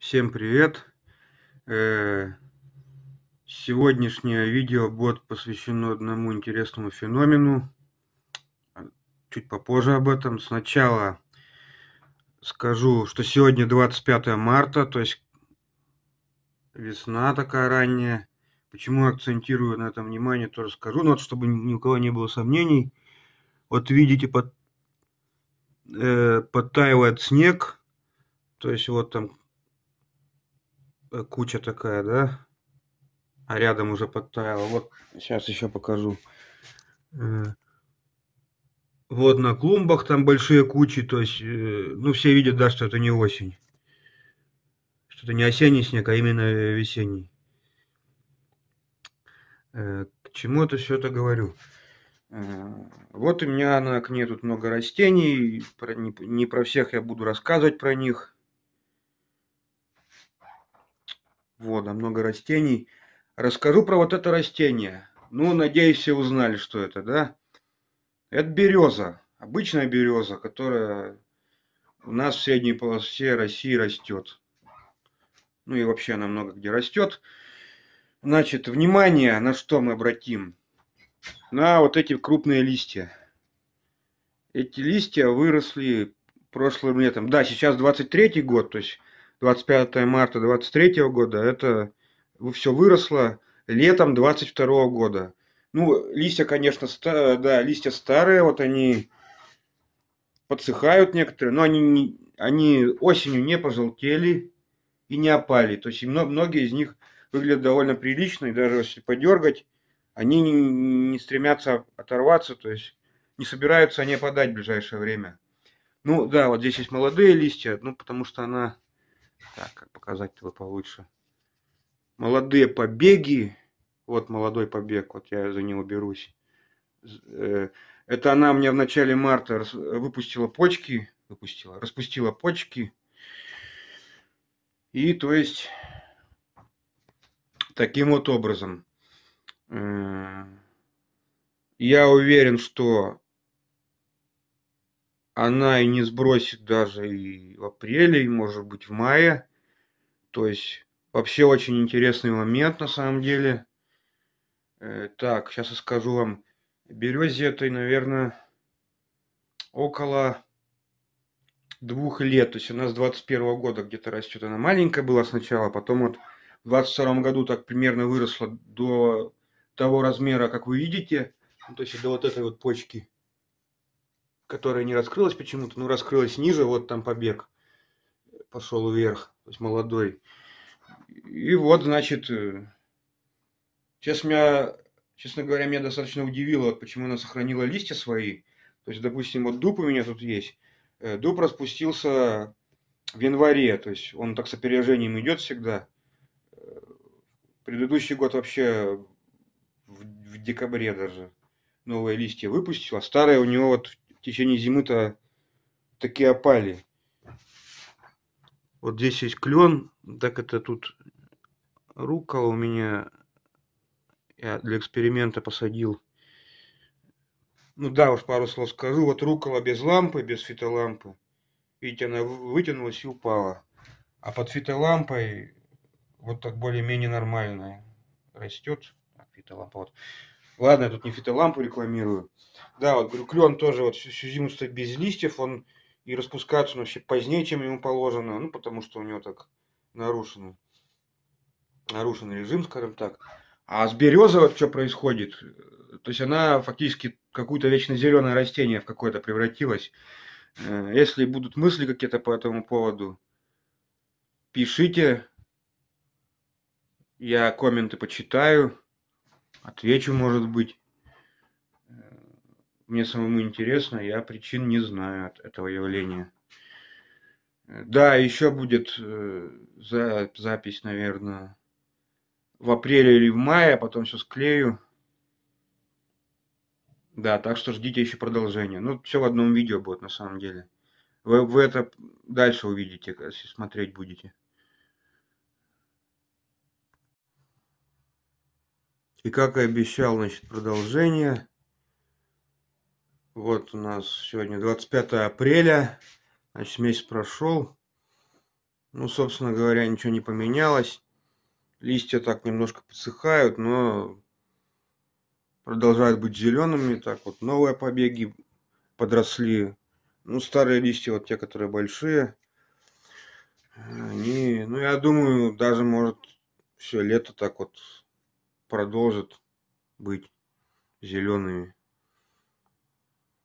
Всем привет! Э, сегодняшнее видео будет посвящено одному интересному феномену. Чуть попозже об этом. Сначала скажу, что сегодня 25 марта, то есть весна такая ранняя. Почему акцентирую на этом внимание, тоже скажу. Но вот, чтобы ни у кого не было сомнений, вот видите, под, э, подтаивает снег. То есть вот там Э, куча такая, да? А рядом уже подтаяла. Вот сейчас еще покажу. Э, вот на клумбах там большие кучи, то есть, э, ну, все видят, да, что это не осень. Что это не осенний снег, а именно весенний. К чему это все это говорю? Вот у меня на окне тут много растений, про, не, не про всех я буду рассказывать про них. Вот, а много растений. Расскажу про вот это растение. Ну, надеюсь, все узнали, что это, да? Это береза, обычная береза, которая у нас в средней полосе России растет. Ну и вообще она много где растет. Значит, внимание, на что мы обратим? На вот эти крупные листья. Эти листья выросли прошлым летом. Да, сейчас 23 год, то есть 25 марта 23 года, это все выросло летом 22 года. Ну, листья, конечно, ста... да, листья старые, вот они подсыхают некоторые, но они, не... они осенью не пожелтели и не опали. То есть много многие из них выглядят довольно прилично, и даже если подергать, они не, не стремятся оторваться, то есть не собираются они опадать в ближайшее время. Ну да, вот здесь есть молодые листья, ну потому что она так, как показать его получше. Молодые побеги. Вот молодой побег, вот я за него берусь. Э, это она мне в начале марта выпустила почки, выпустила, распустила почки. И то есть таким вот образом. Э, я уверен, что она и не сбросит даже и в апреле, и может быть в мае. То есть вообще очень интересный момент на самом деле. Э, так, сейчас я скажу вам. Березе этой, наверное, около двух лет. То есть она с 21 года где-то растет. Она маленькая была сначала, а потом вот в 22 году так примерно выросла до того размера, как вы видите. Ну, то есть до вот этой вот почки которая не раскрылась почему-то, но ну, раскрылась ниже, вот там побег пошел вверх, то есть молодой. И вот, значит, э, сейчас меня, честно говоря, меня достаточно удивило, почему она сохранила листья свои. То есть, допустим, вот дуб у меня тут есть. Э, дуб распустился в январе, то есть он так с опережением идет всегда. Э, предыдущий год вообще в, в декабре даже новые листья выпустил, а старые у него вот в течение зимы-то такие опали. Вот здесь есть клен, так это тут рука у меня, я для эксперимента посадил. Ну да, уж пару слов скажу. Вот рукола без лампы, без фитолампы. Видите, она вытянулась и упала. А под фитолампой вот так более-менее нормальная растет. А фитолампа вот. Ладно, я тут не фитолампу рекламирую. Да, вот говорю, клен тоже вот всю, всю зиму стоит без листьев, он и распускаться он вообще позднее, чем ему положено, ну, потому что у него так нарушено, нарушен режим, скажем так. А с березы вот что происходит? То есть она фактически какое-то вечно зеленое растение в какое-то превратилось. Э, если будут мысли какие-то по этому поводу, пишите. Я комменты почитаю отвечу может быть э, мне самому интересно я причин не знаю от этого явления да еще будет э, за запись наверное в апреле или в мае а потом все склею да так что ждите еще продолжения. ну все в одном видео будет на самом деле вы, вы это дальше увидите если смотреть будете И как и обещал, значит, продолжение. Вот у нас сегодня 25 апреля, значит, месяц прошел. Ну, собственно говоря, ничего не поменялось. Листья так немножко подсыхают, но продолжают быть зелеными. Так вот, новые побеги подросли. Ну, старые листья, вот те, которые большие, они, ну, я думаю, даже, может, все лето так вот продолжат быть зелеными.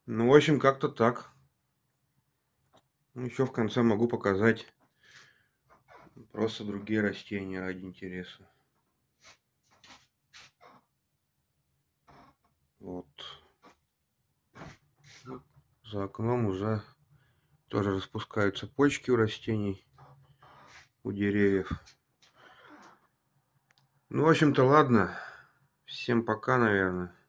Ну, в общем, как-то так. Еще в конце могу показать просто другие растения ради интереса. Вот. За окном уже тоже распускаются почки у растений, у деревьев. Ну, в общем-то, ладно. Всем пока, наверное.